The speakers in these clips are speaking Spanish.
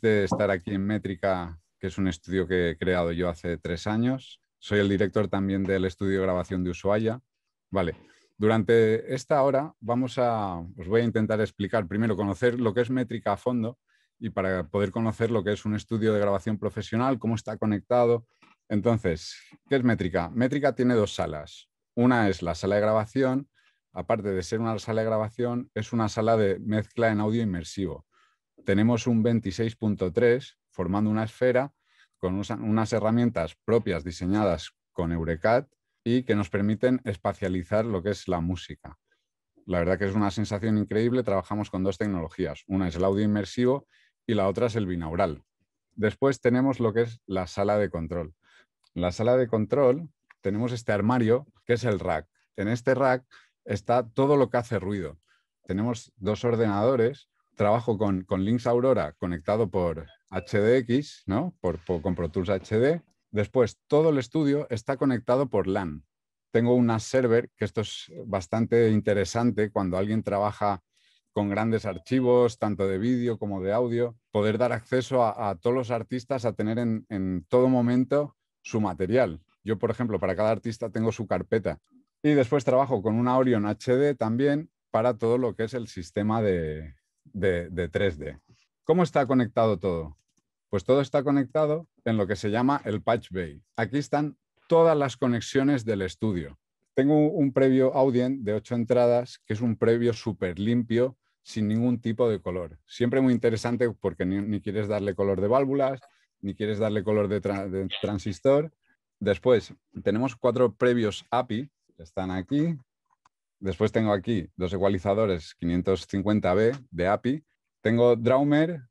de estar aquí en Métrica, que es un estudio que he creado yo hace tres años. Soy el director también del estudio de grabación de Ushuaia. Vale, durante esta hora vamos a, os voy a intentar explicar primero conocer lo que es métrica a fondo y para poder conocer lo que es un estudio de grabación profesional, cómo está conectado. Entonces, ¿qué es métrica? Métrica tiene dos salas. Una es la sala de grabación, aparte de ser una sala de grabación, es una sala de mezcla en audio inmersivo tenemos un 26.3 formando una esfera con unas herramientas propias diseñadas con Eurecat y que nos permiten espacializar lo que es la música. La verdad que es una sensación increíble. Trabajamos con dos tecnologías. Una es el audio inmersivo y la otra es el binaural. Después tenemos lo que es la sala de control. En la sala de control tenemos este armario que es el rack. En este rack está todo lo que hace ruido. Tenemos dos ordenadores trabajo con, con Links Aurora conectado por HDX, ¿no? Por, por, con Pro Tools HD. Después, todo el estudio está conectado por LAN. Tengo una server, que esto es bastante interesante cuando alguien trabaja con grandes archivos, tanto de vídeo como de audio, poder dar acceso a, a todos los artistas a tener en, en todo momento su material. Yo, por ejemplo, para cada artista tengo su carpeta. Y después trabajo con una Orion HD también para todo lo que es el sistema de, de, 3D. ¿Cómo está conectado todo? Pues todo está conectado en lo que se llama el Patch Bay. Aquí están todas las conexiones del estudio. Tengo un previo Audient de ocho entradas, que es un previo súper limpio, sin ningún tipo de color. Siempre muy interesante porque ni, quieres darle color de válvulas, ni quieres darle color de, de transistor. Después, tenemos cuatro previos API, están aquí, Después tengo aquí dos ecualizadores 550B de API. Tengo Draumer,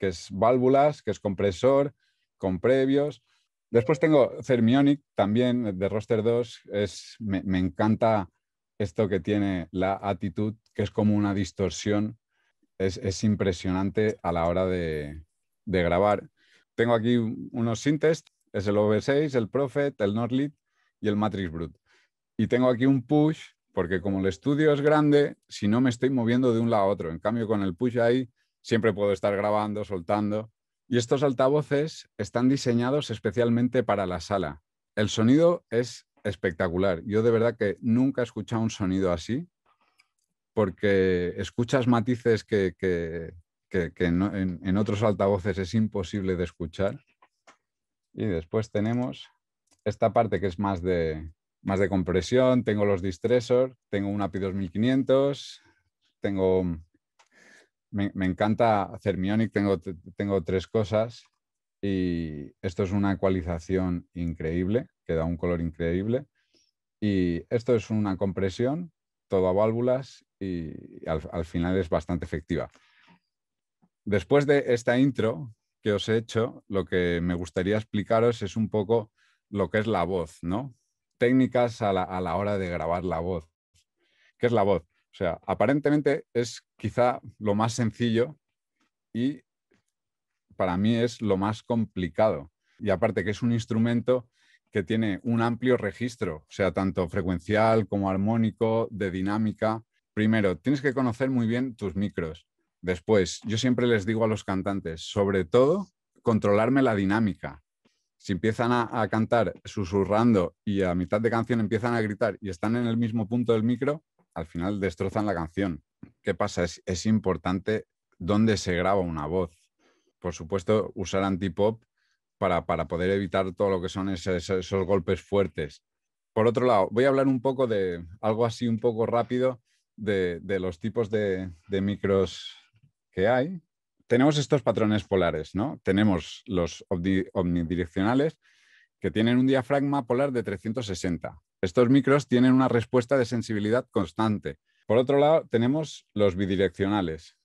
que es válvulas, que es compresor, con previos. Después tengo Thermionic también de Roster 2. Es, me, encanta esto que tiene la actitud, que es como una distorsión. Es, impresionante a la hora de, de grabar. Tengo aquí unos sintes, es el OV6, el Prophet, el lead y el Matrix Brute. Y tengo aquí un push porque como el estudio es grande, si no me estoy moviendo de un lado a otro, en cambio con el push ahí siempre puedo estar grabando, soltando. Y estos altavoces están diseñados especialmente para la sala. El sonido es espectacular. Yo de verdad que nunca he escuchado un sonido así, porque escuchas matices que, que, que, en otros altavoces es imposible de escuchar. Y después tenemos esta parte que es más de, más de compresión, tengo los Distressor, tengo un API 2500, tengo... Me, encanta hacer Mionic, tengo, tres cosas y esto es una ecualización increíble, que da un color increíble. Y esto es una compresión, todo a válvulas y al final es bastante efectiva. Después de esta intro que os he hecho, lo que me gustaría explicaros es un poco lo que es la voz, ¿no? técnicas a la, hora de grabar la voz. ¿Qué es la voz? O sea, aparentemente es quizá lo más sencillo y para mí es lo más complicado. Y aparte que es un instrumento que tiene un amplio registro, o sea, tanto frecuencial como armónico, de dinámica. Primero, tienes que conocer muy bien tus micros. Después, yo siempre les digo a los cantantes, sobre todo, controlarme la dinámica si empiezan a, cantar susurrando y a mitad de canción empiezan a gritar y están en el mismo punto del micro, al final destrozan la canción. ¿Qué pasa? Es, importante dónde se graba una voz. Por supuesto, usar antipop para, para poder evitar todo lo que son esos, golpes fuertes. Por otro lado, voy a hablar un poco de algo así un poco rápido de, los tipos de micros que hay tenemos estos patrones polares, ¿no? Tenemos los omnidireccionales que tienen un diafragma polar de 360. Estos micros tienen una respuesta de sensibilidad constante. Por otro lado, tenemos los bidireccionales.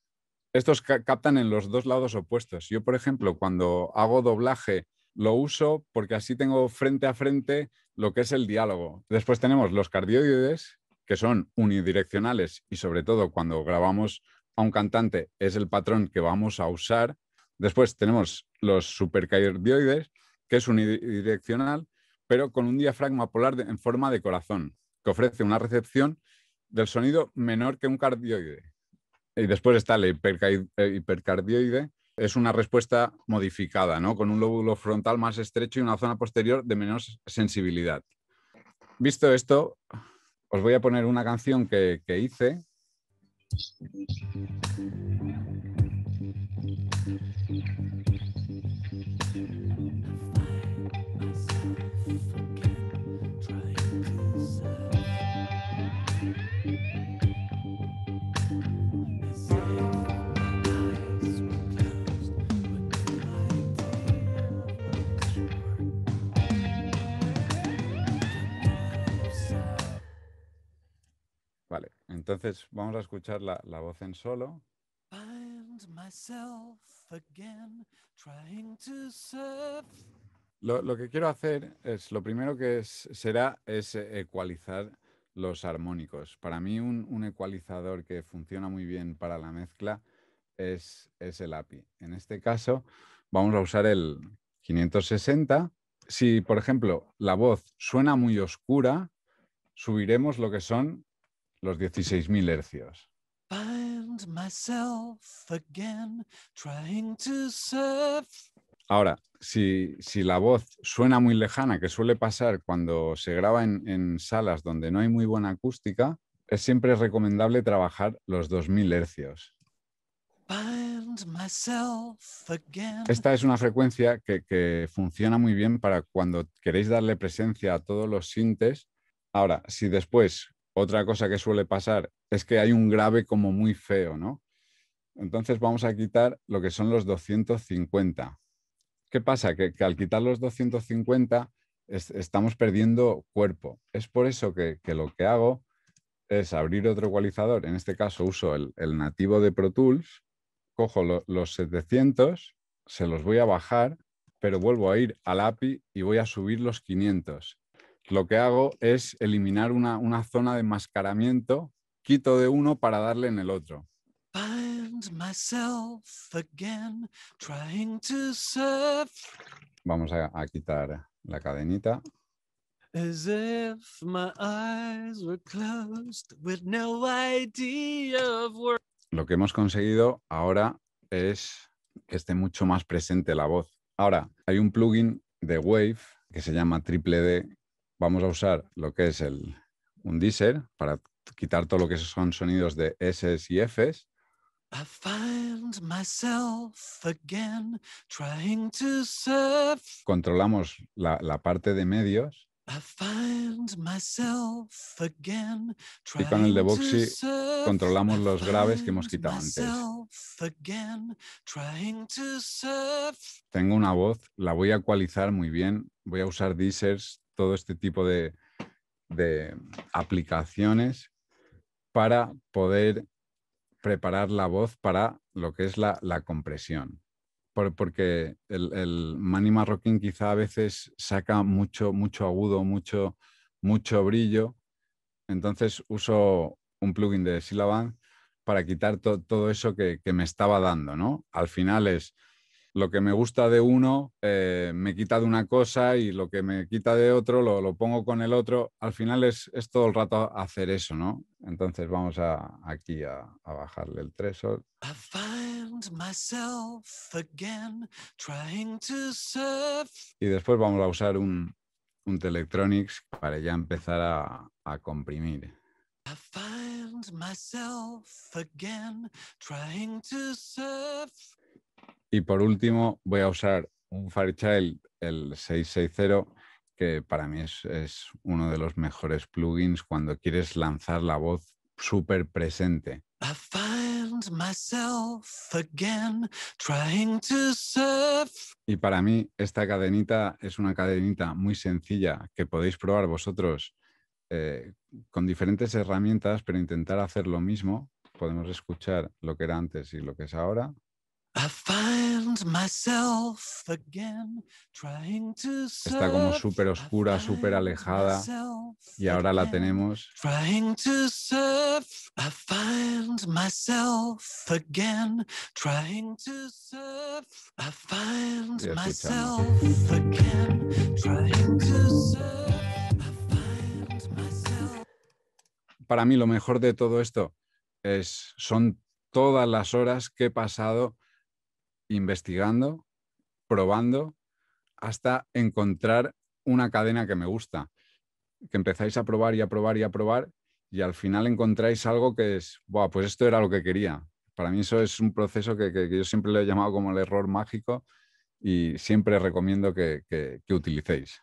Estos captan en los dos lados opuestos. Yo, por ejemplo, cuando hago doblaje, lo uso porque así tengo frente a frente lo que es el diálogo. Después tenemos los cardioides, que son unidireccionales y sobre todo cuando grabamos a un cantante es el patrón que vamos a usar. Después tenemos los supercardioides, que es unidireccional, pero con un diafragma polar en forma de corazón, que ofrece una recepción del sonido menor que un cardioide. Y después está el hipercardioide, es una respuesta modificada, ¿no? con un lóbulo frontal más estrecho y una zona posterior de menor sensibilidad. Visto esto, os voy a poner una canción que hice Thank you. Entonces vamos a escuchar la, voz en solo. lo, que quiero hacer es, lo primero que será es eh, ecualizar los armónicos. Para mí un, ecualizador que funciona muy bien para la mezcla es, es el API. En este caso vamos a usar el 560. Si, por ejemplo, la voz suena muy oscura, subiremos lo que son los 16.000 hercios. Ahora, si, la voz suena muy lejana, que suele pasar cuando se graba en, salas donde no hay muy buena acústica, es siempre recomendable trabajar los 2.000 hercios. Esta es una frecuencia que, que, funciona muy bien para cuando queréis darle presencia a todos los sintes. Ahora, si después otra cosa que suele pasar es que hay un grave como muy feo, ¿no? Entonces vamos a quitar lo que son los 250. ¿Qué pasa? Que, al quitar los 250 estamos perdiendo cuerpo. Es por eso que, lo que hago es abrir otro ecualizador. En este caso uso el, nativo de Pro Tools, cojo los 700, se los voy a bajar, pero vuelvo a ir al API y voy a subir los 500 lo que hago es eliminar una, zona de enmascaramiento, quito de uno para darle en el otro. Vamos a, quitar la cadenita. Lo que hemos conseguido ahora es que esté mucho más presente la voz. Ahora, hay un plugin de Wave que se llama Triple D, vamos a usar lo que es el, un deezer para quitar todo lo que son sonidos de S y Fs. Controlamos la, parte de medios. y con el de Boxy controlamos los graves que hemos quitado antes. Tengo una voz, la voy a ecualizar muy bien. Voy a usar deezers todo este tipo de, aplicaciones para poder preparar la voz para lo que es la, compresión. porque el, el Manny Marroquín quizá a veces saca mucho, mucho agudo, mucho, mucho brillo. Entonces uso un plugin de Silaban para quitar todo eso que, que, me estaba dando, ¿no? Al final es lo que me gusta de uno eh, me quita de una cosa y lo que me quita de otro lo, lo pongo con el otro. Al final es, todo el rato hacer eso, ¿no? Entonces vamos a, aquí a, bajarle el tresor. I find myself again trying to surf. Y después vamos a usar un, un Telectronics para ya empezar a, a comprimir. I find myself again trying to surf. Y por último, voy a usar un Firechild, el 660, que para mí es, uno de los mejores plugins cuando quieres lanzar la voz súper presente. myself again trying to Y para mí esta cadenita es una cadenita muy sencilla que podéis probar vosotros eh, con diferentes herramientas, pero intentar hacer lo mismo. Podemos escuchar lo que era antes y lo que es ahora. I find myself again trying to surf. Está como súper oscura, súper alejada. Y ahora la tenemos. Trying to surf. I find myself again trying to surf. I find myself again trying to surf. I find myself. Para mí lo mejor de todo esto es, son todas las horas que he pasado investigando, probando, hasta encontrar una cadena que me gusta, que empezáis a probar y a probar y a probar y al final encontráis algo que es, bueno pues esto era lo que quería. Para mí eso es un proceso que, yo siempre lo he llamado como el error mágico y siempre recomiendo que utilicéis.